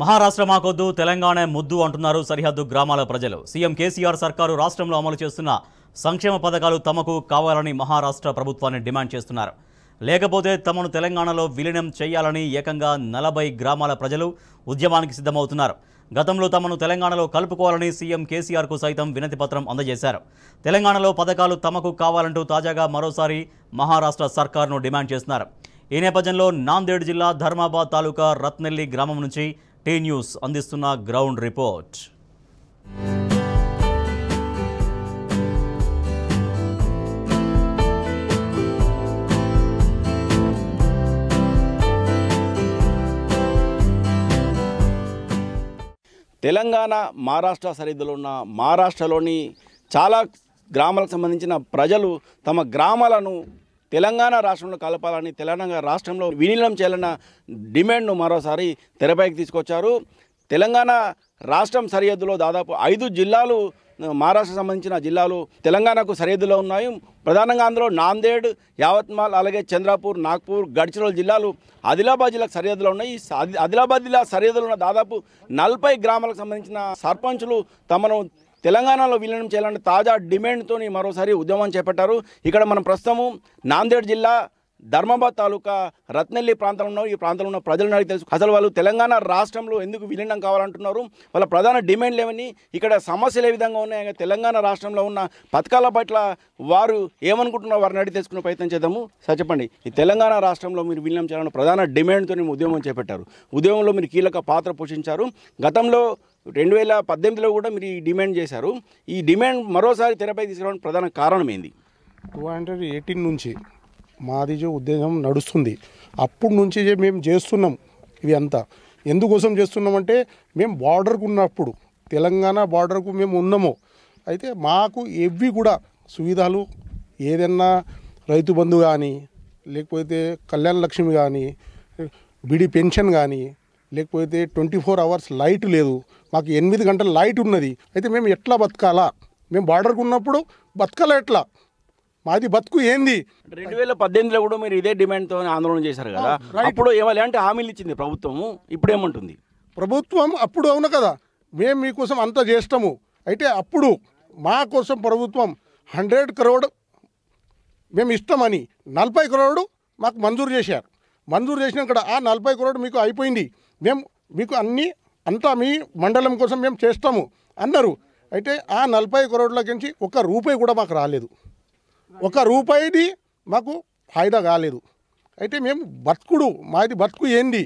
మహారాష్ట్ర మాకొద్దు తెలంగాణ ముద్దు అంటున్నారు సరిహద్దు గ్రామాల ప్రజలు సీఎం కేసీఆర్ సర్కారు రాష్ట్రంలో అమలు చేస్తున్న సంక్షేమ పథకాలు తమకు కావాలని మహారాష్ట్ర ప్రభుత్వాన్ని డిమాండ్ చేస్తున్నారు లేకపోతే తమను తెలంగాణలో విలీనం చేయాలని ఏకంగా నలభై గ్రామాల ప్రజలు ఉద్యమానికి సిద్ధమవుతున్నారు గతంలో తమను తెలంగాణలో కలుపుకోవాలని సీఎం కేసీఆర్కు సైతం వినతిపత్రం అందజేశారు తెలంగాణలో పథకాలు తమకు కావాలంటూ తాజాగా మరోసారి మహారాష్ట్ర సర్కార్ను డిమాండ్ చేస్తున్నారు ఈ నేపథ్యంలో నాందేడ్ జిల్లా ధర్మాబాద్ తాలూకా రత్నెల్లి గ్రామం నుంచి టీ న్యూస్ అందిస్తున్న గ్రౌండ్ రిపోర్ట్ తెలంగాణ మహారాష్ట్ర సరిహద్దులో ఉన్న మహారాష్ట్రలోని చాలా గ్రామాలకు సంబంధించిన ప్రజలు తమ గ్రామాలను తెలంగాణ రాష్ట్రంలో కలపాలని తెలంగాణ రాష్ట్రంలో విలీనం చేయాలన్న డిమాండ్ను మరోసారి తెరపైకి తీసుకొచ్చారు తెలంగాణ రాష్ట్రం సరిహద్దులో దాదాపు ఐదు జిల్లాలు మహారాష్ట్ర సంబంధించిన జిల్లాలు తెలంగాణకు సరిహద్దులో ఉన్నాయి ప్రధానంగా అందులో నాందేడ్ యావత్మాల్ అలాగే చంద్రాపూర్ నాగ్పూర్ గడ్చిరోల్ జిల్లాలు ఆదిలాబాద్ జిల్లాకు సరిహద్దులో ఉన్నాయి ఆదిలాబాద్ జిల్లా సరిహద్దులో ఉన్న దాదాపు నలభై గ్రామాలకు సంబంధించిన సర్పంచులు తమను తెలంగాణలో విలీనం చేయాలని తాజా డిమాండ్తో మరోసారి ఉద్యమం చేపట్టారు ఇక్కడ మనం ప్రస్తుతము నాందేడ్ జిల్లా ధర్మాబాద్ తాలూకా రత్నెల్లి ప్రాంతంలో ఈ ప్రాంతంలో ఉన్న ప్రజలను అడిగి తెలుసు అసలు వాళ్ళు తెలంగాణ రాష్ట్రంలో ఎందుకు విలీనం కావాలంటున్నారు వాళ్ళ ప్రధాన డిమాండ్లు ఏమని ఇక్కడ సమస్యలు ఏ విధంగా ఉన్నాయి తెలంగాణ రాష్ట్రంలో ఉన్న పథకాల పట్ల వారు ఏమనుకుంటున్నారో వారిని అడిగి తెలుసుకునే ప్రయత్నం చేద్దాము సరే చెప్పండి ఈ తెలంగాణ రాష్ట్రంలో మీరు విలీనం చేయాలన్న ప్రధాన డిమాండ్తో మేము ఉద్యమం చేపట్టారు ఉద్యమంలో మీరు కీలక పాత్ర పోషించారు గతంలో రెండు వేల పద్దెనిమిదిలో కూడా మీరు ఈ డిమాండ్ చేశారు ఈ డిమాండ్ మరోసారి తెరపై తీసుకురావడం ప్రధాన కారణం ఏంది టూ హండ్రెడ్ ఎయిటీన్ నుంచి మాది ఉద్దేశం నడుస్తుంది అప్పుడు నుంచి మేము చేస్తున్నాం ఇవి అంతా ఎందుకోసం చేస్తున్నామంటే మేము బార్డర్కు ఉన్నప్పుడు తెలంగాణ బార్డర్కు మేము ఉన్నాము అయితే మాకు ఎవ్వి కూడా సువిధాలు ఏదన్నా రైతు బంధు కానీ లేకపోతే కళ్యాణ లక్ష్మి కానీ బిడి పెన్షన్ కానీ లేకపోతే ట్వంటీ ఫోర్ అవర్స్ లైట్ లేదు మాకు ఎనిమిది గంటల లైట్ ఉన్నది అయితే మేము ఎట్లా బతకాలా మేము బార్డర్కు ఉన్నప్పుడు బతకాలా ఎట్లా మాది బతుకు ఏంది రెండు వేల పద్దెనిమిదిలో కూడా మీరు ఇదే డిమాండ్తో ఆందోళన చేశారు కదా అప్పుడు అంటే హామీలు ఇచ్చింది ప్రభుత్వము ఇప్పుడు ఏమంటుంది ప్రభుత్వం అప్పుడు అవును కదా మేము మీకోసం అంత చేస్తాము అయితే అప్పుడు మా కోసం ప్రభుత్వం హండ్రెడ్ కరోడ్ మేము ఇస్తామని నలభై కరోడు మాకు మంజూరు చేశారు మంజూరు చేసినాక ఆ నలభై కరోడు మీకు అయిపోయింది మేము మీకు అన్నీ అంతా మీ మండలం కోసం మేము చేస్తాము అన్నారు అయితే ఆ నలభై కరోడ్లకించి ఒక్క రూపాయి కూడా మాకు రాలేదు ఒక రూపాయిది మాకు ఫాయిదా కాలేదు అయితే మేము బతుకుడు మాది బతుకు ఏంది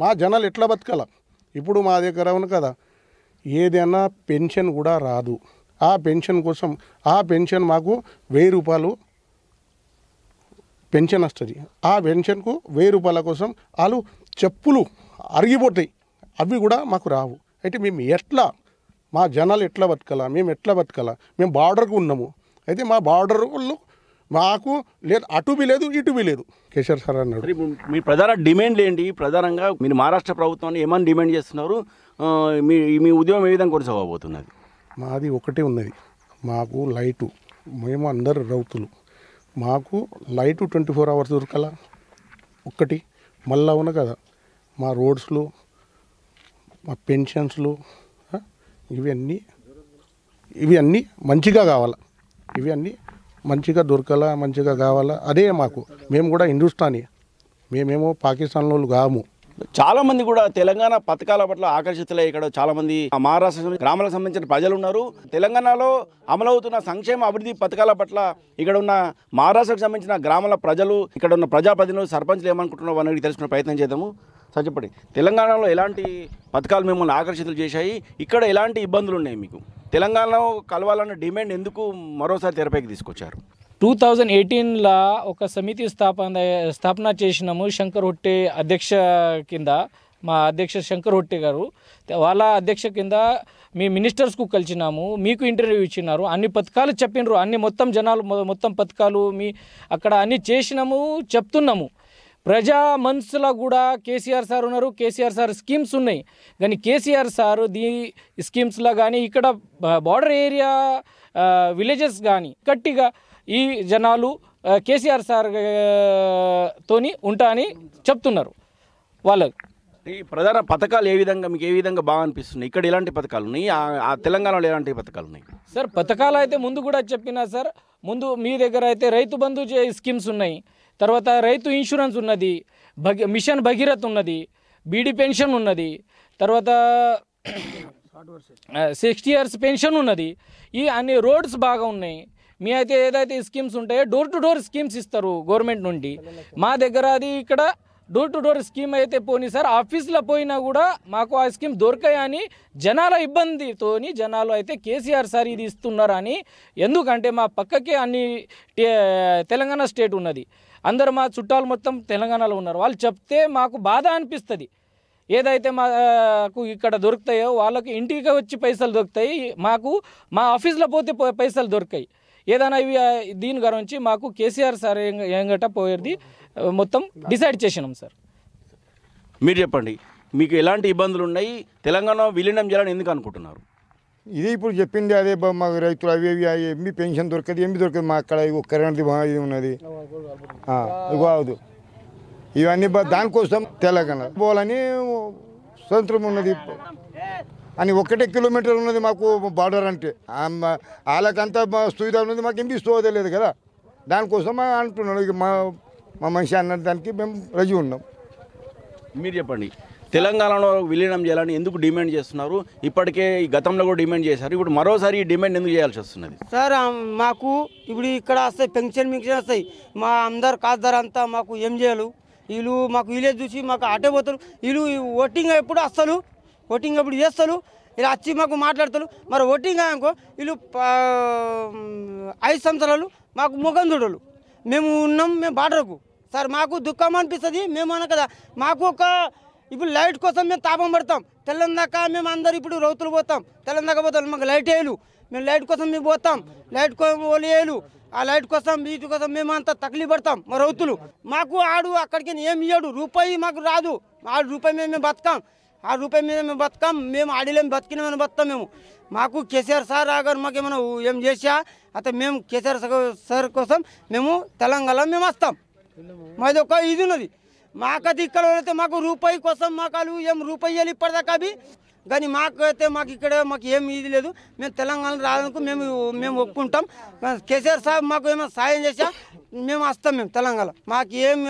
మా జనాలు ఎట్లా బతకాల ఇప్పుడు మా దగ్గర అవును కదా ఏదైనా పెన్షన్ కూడా రాదు ఆ పెన్షన్ కోసం ఆ పెన్షన్ మాకు వెయ్యి రూపాయలు పెన్షన్ వస్తుంది ఆ పెన్షన్కు వెయ్యి రూపాయల కోసం వాళ్ళు చెప్పులు అరిగిపోతాయి అవి కూడా మాకు రావు అయితే మేము ఎట్లా మా జనాలు ఎట్లా బతకలా మేము ఎట్లా బతకాల మేము బార్డర్కు ఉన్నాము అయితే మా బార్డర్లో మాకు లేదు అటువి లేదు ఇటువి లేదు కేసీఆర్ సార్ అన్నారు మీ ప్రధాన డిమాండ్లు ఏంటి ప్రధానంగా మీరు మహారాష్ట్ర ప్రభుత్వాన్ని ఏమని డిమాండ్ చేస్తున్నారు మీ మీ ఉద్యమం ఏ విధంగా కొనసాగబోతున్నది మాది ఒకటే ఉన్నది మాకు లైటు మేము అందరు రౌతులు మాకు లైటు ట్వంటీ ఫోర్ అవర్స్ దొరకాల ఒక్కటి మళ్ళా ఉన్న కదా మా రోడ్స్లు మా పెన్షన్స్లు ఇవన్నీ ఇవి అన్నీ మంచిగా కావాలా ఇవి అన్నీ మంచిగా దొరకాల మంచిగా కావాలా అదే మాకు మేము కూడా హిందుస్థానీ మేమేమో పాకిస్తాన్ వాళ్ళు కాము చాలా మంది కూడా తెలంగాణ పథకాల పట్ల ఆకర్షితులే ఇక్కడ చాలా మంది మహారాష్ట్ర గ్రామాలకు సంబంధించిన ప్రజలు ఉన్నారు తెలంగాణలో అమలవుతున్న సంక్షేమ అభివృద్ధి పథకాల పట్ల ఇక్కడ ఉన్న మహారాష్ట్రకు సంబంధించిన గ్రామాల ప్రజలు ఇక్కడ ఉన్న ప్రజాప్రతినిధులు సర్పంచ్లు ఏమనుకుంటున్నారు అనేది తెలుసుకునే ప్రయత్నం చేద్దాము సార్ చెప్పండి తెలంగాణలో ఎలాంటి పథకాలు మిమ్మల్ని ఆకర్షితులు చేశాయి ఇక్కడ ఎలాంటి ఇబ్బందులు ఉన్నాయి మీకు తెలంగాణలో కలవాలన్న డిమాండ్ ఎందుకు మరోసారి తెరపైకి తీసుకొచ్చారు టూ థౌజండ్ ఎయిటీన్లో ఒక సమితి స్థాపన స్థాపన చేసినాము శంకర్ హొట్టె అధ్యక్ష కింద మా అధ్యక్ష శంకర్ హొట్టె గారు వాళ్ళ అధ్యక్ష కింద మీ మినిస్టర్స్కు కలిసినాము మీకు ఇంటర్వ్యూ ఇచ్చినారు అన్ని పథకాలు చెప్పినారు అన్ని మొత్తం జనాలు మొత్తం పథకాలు మీ అక్కడ అన్ని చేసినాము చెప్తున్నాము ప్రజా మనసులో కూడా కేసీఆర్ సార్ ఉన్నారు కేసీఆర్ సార్ స్కీమ్స్ ఉన్నాయి కానీ కేసీఆర్ సార్ దీ స్కీమ్స్లో కానీ ఇక్కడ బార్డర్ ఏరియా విలేజెస్ కానీ గట్టిగా ఈ జనాలు కేసీఆర్ సార్ తోని ఉంటా అని చెప్తున్నారు వాళ్ళకి ఈ ప్రధాన పథకాలు ఏ విధంగా మీకు ఏ విధంగా బాగా అనిపిస్తుంది ఇక్కడ ఎలాంటి పథకాలు ఉన్నాయి ఆ తెలంగాణలో ఎలాంటి పథకాలు ఉన్నాయి సార్ పథకాలు అయితే ముందు కూడా చెప్పినా సార్ ముందు మీ దగ్గర అయితే రైతు బంధు స్కీమ్స్ ఉన్నాయి తర్వాత రైతు ఇన్సూరెన్స్ ఉన్నది భగీ మిషన్ భగీరథ్ ఉన్నది బీడీ పెన్షన్ ఉన్నది తర్వాత సిక్స్టీ ఇయర్స్ పెన్షన్ ఉన్నది ఈ అన్ని రోడ్స్ బాగా ఉన్నాయి మీ అయితే ఏదైతే స్కీమ్స్ ఉంటాయో డోర్ టు డోర్ స్కీమ్స్ ఇస్తారు గవర్నమెంట్ నుండి మా దగ్గర అది ఇక్కడ డోర్ టు డోర్ స్కీమ్ అయితే పోనీ సార్ ఆఫీస్లో పోయినా కూడా మాకు ఆ స్కీమ్ దొరకాయని జనాల ఇబ్బందితోని జనాలు అయితే కేసీఆర్ సార్ ఇది ఇస్తున్నారని ఎందుకంటే మా పక్కకే అన్ని తెలంగాణ స్టేట్ ఉన్నది అందరు మా చుట్టాలు మొత్తం తెలంగాణలో ఉన్నారు వాళ్ళు చెప్తే మాకు బాధ అనిపిస్తుంది ఏదైతే మాకు ఇక్కడ దొరుకుతాయో వాళ్ళకి ఇంటికి వచ్చి పైసలు దొరుకుతాయి మాకు మా ఆఫీస్లో పోతే పైసలు దొరికాయి ఏదైనా ఇవి దీని గురించి మాకు కేసీఆర్ సార్ ఏంగట పోయేది మొత్తం డిసైడ్ చేసినాం సార్ మీరు చెప్పండి మీకు ఎలాంటి ఇబ్బందులు ఉన్నాయి తెలంగాణ విలీనం చేయాలని ఎందుకు అనుకుంటున్నారు ఇదే ఇప్పుడు చెప్పింది అదే మాకు రైతులు అవి అవి ఎంబీ పెన్షన్ దొరకదు ఎంబీ దొరకదు మా అక్కడ ఇగో ఇది ఉన్నది కాదు ఇవన్నీ ఇవన్నీ దానికోసం తెలంగాణ పోవాలని స్వతంత్రం ఉన్నది అని ఒకటే కిలోమీటర్ ఉన్నది మాకు బార్డర్ అంటే వాళ్ళకంతా సువిధ ఉన్నది మాకు ఎంపీ సువిధ లేదు కదా దానికోసం అంటున్నాడు మా మా మనిషి అన్న దానికి మేము రజీ ఉన్నాం మీరు చెప్పండి తెలంగాణలో విలీనం చేయాలని ఎందుకు డిమాండ్ చేస్తున్నారు ఇప్పటికే ఈ గతంలో కూడా డిమాండ్ చేశారు ఇప్పుడు మరోసారి ఈ డిమాండ్ ఎందుకు చేయాల్సి వస్తున్నది సార్ మాకు ఇప్పుడు ఇక్కడ వస్తాయి పెన్షన్ మింక్షన్ వస్తాయి మా అందరు కాస్తారంతా అంతా మాకు ఏం చేయాలి వీళ్ళు మాకు విలేజ్ చూసి మాకు అటే పోతారు వీళ్ళు ఓటింగ్ ఎప్పుడు వస్తారు ఓటింగ్ ఎప్పుడు చేస్తారు ఇలా వచ్చి మాకు మాట్లాడతారు మరి ఓటింగ్ అనుకో వీళ్ళు ఐదు సంవత్సరాలు మాకు ముఖం చూడరు మేము ఉన్నాం మేము బార్డర్కు సార్ మాకు దుఃఖం అనిపిస్తుంది మేము కదా మాకు ఒక ఇప్పుడు లైట్ కోసం మేము తాపం పడతాం తెల్లందాక మేము అందరు ఇప్పుడు రౌతులు పోతాం తెల్లందాక పోతాం మాకు లైట్ వేయలు మేము లైట్ కోసం మేము పోతాం లైట్ కోసం వేయలు ఆ లైట్ కోసం వీటి కోసం మేము అంతా తగిలి పడతాం మా రౌతులు మాకు ఆడు అక్కడికి ఏమి ఇయ్యాడు రూపాయి మాకు రాదు ఆడు రూపాయి మీద మేము బతకాం ఆ రూపాయి మీద మేము బతకాం మేము ఆడలేము బతికినామని బతాం మేము మాకు కేసీఆర్ సార్ మాకు ఏమైనా ఏం చేసా అయితే మేము కేసీఆర్ సార్ కోసం మేము తెలంగాణ మేము వస్తాం మాది ఒక ఇది ఉన్నది మాకైతే ఇక్కడ అయితే మాకు రూపాయి కోసం మాకు వాళ్ళు ఏం వెళ్ళి ఇప్పటిదాకా అవి కానీ మాకు అయితే మాకు ఇక్కడ మాకు ఏం ఇది లేదు మేము తెలంగాణ రావడానికి మేము మేము ఒప్పుకుంటాం కేసీఆర్ సాహెబ్ మాకు ఏమైనా సాయం చేసా మేము వస్తాం మేము తెలంగాణ మాకు ఏం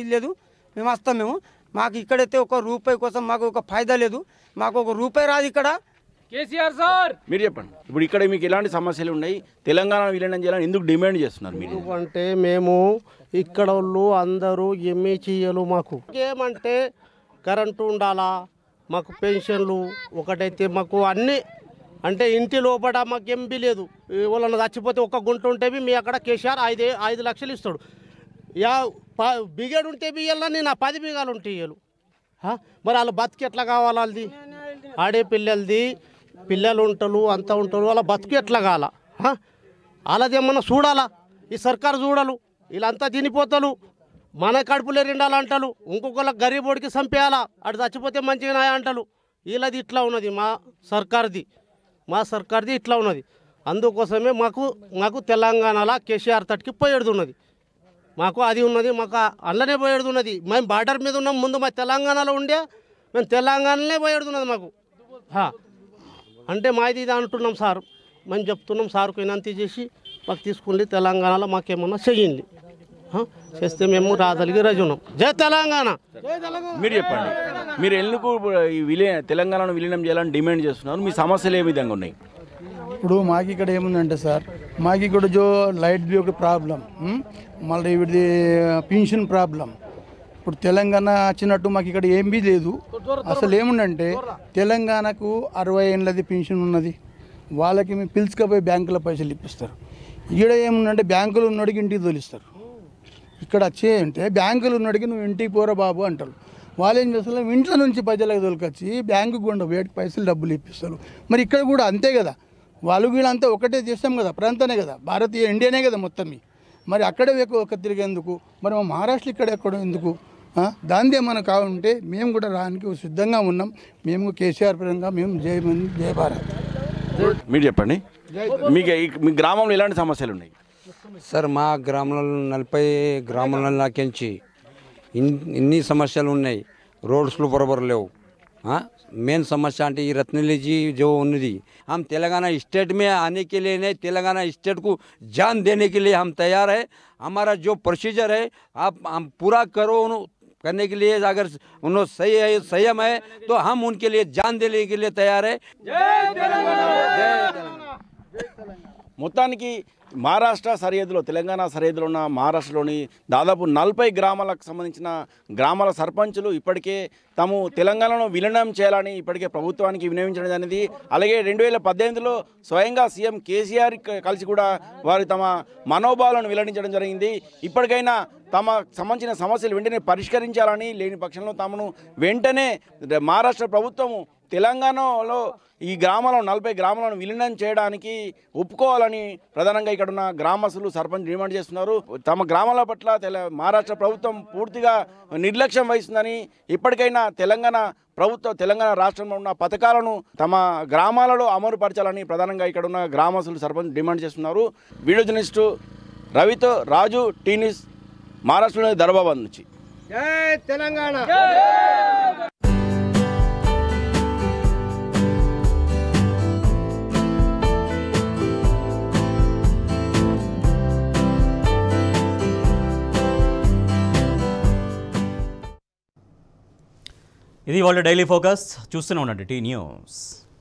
ఇది లేదు మేము వస్తాం మేము మాకు ఇక్కడైతే ఒక రూపాయి కోసం మాకు ఒక ఫాయిదా లేదు మాకు ఒక రూపాయి రాదు ఇక్కడ కేసీఆర్ సార్ మీరు చెప్పండి ఇప్పుడు ఇక్కడ మీకు ఎలాంటి సమస్యలు ఉన్నాయి తెలంగాణ విలీనం చేయాలని ఎందుకు డిమాండ్ చేస్తున్నారు మీరు అంటే మేము ఇక్కడ వాళ్ళు అందరూ ఏమీ చేయలు మాకు ఏమంటే కరెంటు ఉండాలా మాకు పెన్షన్లు ఒకటైతే మాకు అన్నీ అంటే ఇంటి లోపల మాకు ఎంబీ లేదు వాళ్ళని చచ్చిపోతే ఒక్క గుంట ఉంటే మీ అక్కడ కేసీఆర్ ఐదు ఐదు లక్షలు ఇస్తాడు యా బిగేడు ఉంటే బియ్యాల నేను ఆ పది బిగాలు ఉంటాయి ఇయ్యలు మరి వాళ్ళు బతికి ఎట్లా కావాలి వాళ్ళది ఆడే పిల్లలది పిల్లలు ఉంటారు అంతా ఉంటారు వాళ్ళ బతుకు ఎట్లా కావాలా వాళ్ళది ఏమన్నా చూడాలా ఈ సర్కారు చూడాలి వీళ్ళంతా తినిపోతలు మన కడుపులే రెండాలి అంటలు ఇంకొకళ్ళ గరీబోడికి చంపేయాలా అటు చచ్చిపోతే మంచిగా అంటలు వీళ్ళది ఇట్లా ఉన్నది మా సర్కార్ది మా సర్కార్ది ఇట్లా ఉన్నది అందుకోసమే మాకు మాకు తెలంగాణలో కేసీఆర్ పోయేది ఉన్నది మాకు అది ఉన్నది మాకు అందులోనే ఉన్నది మేము బార్డర్ మీద ఉన్నాం ముందు మా తెలంగాణలో ఉండే మేము తెలంగాణలోనే ఉన్నది మాకు అంటే మాది ఇది అంటున్నాం సార్ మేము చెప్తున్నాం సార్కు వినంతి చేసి మాకు తీసుకుండి తెలంగాణలో మాకేమన్నా చేయండి చేస్తే మేము రాదలిగి రజు ఉన్నాం జై తెలంగాణ మీరు చెప్పండి మీరు ఎందుకు ఈ విలే తెలంగాణను విలీనం చేయాలని డిమాండ్ చేస్తున్నారు మీ సమస్యలు ఏ విధంగా ఉన్నాయి ఇప్పుడు మాకు ఇక్కడ ఏముందంటే సార్ మాకు ఇక్కడ జో లైట్ బి ఒక ప్రాబ్లం మళ్ళీ వీడిది పెన్షన్ ప్రాబ్లం ఇప్పుడు తెలంగాణ వచ్చినట్టు మాకు ఇక్కడ ఏం లేదు అసలు ఏముందంటే తెలంగాణకు అరవై ఏళ్ళది పెన్షన్ ఉన్నది వాళ్ళకి మేము పిలుచుకపోయి బ్యాంకులో పైసలు ఇప్పిస్తారు ఇక్కడ ఏముందంటే బ్యాంకులు ఉన్నడికి ఇంటికి తోలిస్తారు ఇక్కడ వచ్చేయంటే బ్యాంకులు ఉన్నడికి నువ్వు ఇంటికి పోరా బాబు అంటారు వాళ్ళు ఏం చేస్తారు ఇంట్లో నుంచి ప్రజలకు దొరకొచ్చి బ్యాంకు గుండా వేటికి పైసలు డబ్బులు ఇప్పిస్తారు మరి ఇక్కడ కూడా అంతే కదా వాళ్ళు వీళ్ళంతా ఒకటే చేస్తాం కదా ప్రాంతమే కదా భారతీయ ఇండియానే కదా మొత్తం మరి అక్కడే ఒక తిరిగేందుకు మరి మా మహారాష్ట్ర ఇక్కడ ఎక్కడ ఎందుకు దాంది ఏమైనా కావాలంటే మేము కూడా రానికి సిద్ధంగా ఉన్నాం మేము కేసీఆర్ పరంగా మేము జయ జయ భారత్ మీరు చెప్పండి మీకు మీ గ్రామంలో ఎలాంటి సమస్యలు ఉన్నాయి సార్ మా ग्राम నలభై గ్రామాల నాకించి इन समस्या ఉన్నాయి रोड बरबर ले मेन समस्या आंटी रत्नली जी जो उन्होंने हम तेलंगाना स्टेट में आने के लिए नहीं तेलंगाना स्टेट को जान देने के लिए हम तैयार है हमारा जो प्रोसीजर है आप हम पूरा करो करने के लिए अगर उन्होंने सही है संयम है तो हम उनके लिए जान देने के लिए तैयार है की మహారాష్ట్ర సరిహద్దులో తెలంగాణ సరిహద్దులో ఉన్న మహారాష్ట్రలోని దాదాపు నలభై గ్రామాలకు సంబంధించిన గ్రామాల సర్పంచులు ఇప్పటికే తాము తెలంగాణను విలీనం చేయాలని ఇప్పటికే ప్రభుత్వానికి వినియోగించడం అనేది అలాగే రెండు వేల పద్దెనిమిదిలో స్వయంగా సీఎం కేసీఆర్ కలిసి కూడా వారు తమ మనోభావాలను వెల్లడించడం జరిగింది ఇప్పటికైనా తమ సంబంధించిన సమస్యలు వెంటనే పరిష్కరించాలని లేని పక్షంలో తమను వెంటనే మహారాష్ట్ర ప్రభుత్వము తెలంగాణలో ఈ గ్రామాలను నలభై గ్రామాలను విలీనం చేయడానికి ఒప్పుకోవాలని ప్రధానంగా ఇక్కడ ఉన్న గ్రామస్తులు సర్పంచ్ డిమాండ్ చేస్తున్నారు తమ గ్రామాల పట్ల మహారాష్ట్ర ప్రభుత్వం పూర్తిగా నిర్లక్ష్యం వహిస్తుందని ఇప్పటికైనా తెలంగాణ ప్రభుత్వ తెలంగాణ రాష్ట్రంలో ఉన్న పథకాలను తమ గ్రామాలలో అమలుపరచాలని ప్రధానంగా ఇక్కడ ఉన్న గ్రామస్తులు సర్పంచ్ డిమాండ్ చేస్తున్నారు వీడియో రవితో రాజు టీనిస్ మహారాష్ట్రలోని దర్బాబాద్ నుంచి జై తెలంగాణ ఇది వాళ్ళ డైలీ ఫోకస్ చూస్తూనే ఉండండి టీ న్యూస్